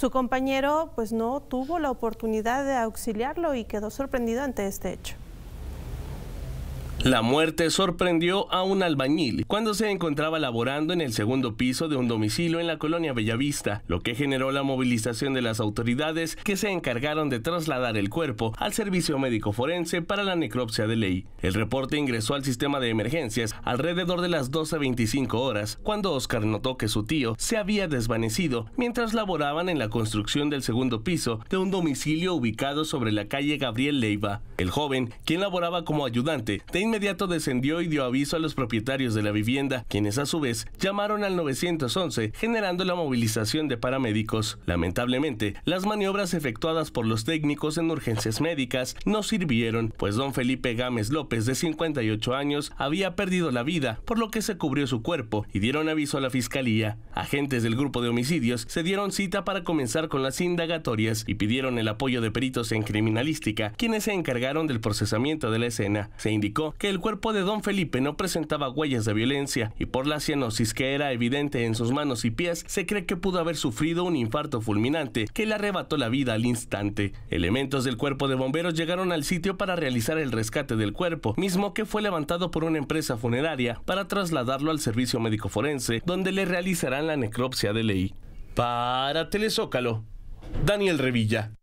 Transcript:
Su compañero pues no tuvo la oportunidad de auxiliarlo y quedó sorprendido ante este hecho. La muerte sorprendió a un albañil cuando se encontraba laborando en el segundo piso de un domicilio en la colonia Bellavista, lo que generó la movilización de las autoridades que se encargaron de trasladar el cuerpo al servicio médico forense para la necropsia de ley. El reporte ingresó al sistema de emergencias alrededor de las 12.25 horas, cuando Oscar notó que su tío se había desvanecido mientras laboraban en la construcción del segundo piso de un domicilio ubicado sobre la calle Gabriel Leiva. El joven, quien laboraba como ayudante, tenía inmediato descendió y dio aviso a los propietarios de la vivienda, quienes a su vez llamaron al 911, generando la movilización de paramédicos. Lamentablemente, las maniobras efectuadas por los técnicos en urgencias médicas no sirvieron, pues don Felipe Gámez López, de 58 años, había perdido la vida, por lo que se cubrió su cuerpo y dieron aviso a la fiscalía. Agentes del grupo de homicidios se dieron cita para comenzar con las indagatorias y pidieron el apoyo de peritos en criminalística, quienes se encargaron del procesamiento de la escena. Se indicó que el cuerpo de don Felipe no presentaba huellas de violencia y por la cianosis que era evidente en sus manos y pies, se cree que pudo haber sufrido un infarto fulminante que le arrebató la vida al instante. Elementos del cuerpo de bomberos llegaron al sitio para realizar el rescate del cuerpo, mismo que fue levantado por una empresa funeraria para trasladarlo al servicio médico forense, donde le realizarán la necropsia de ley. Para Telezócalo, Daniel Revilla.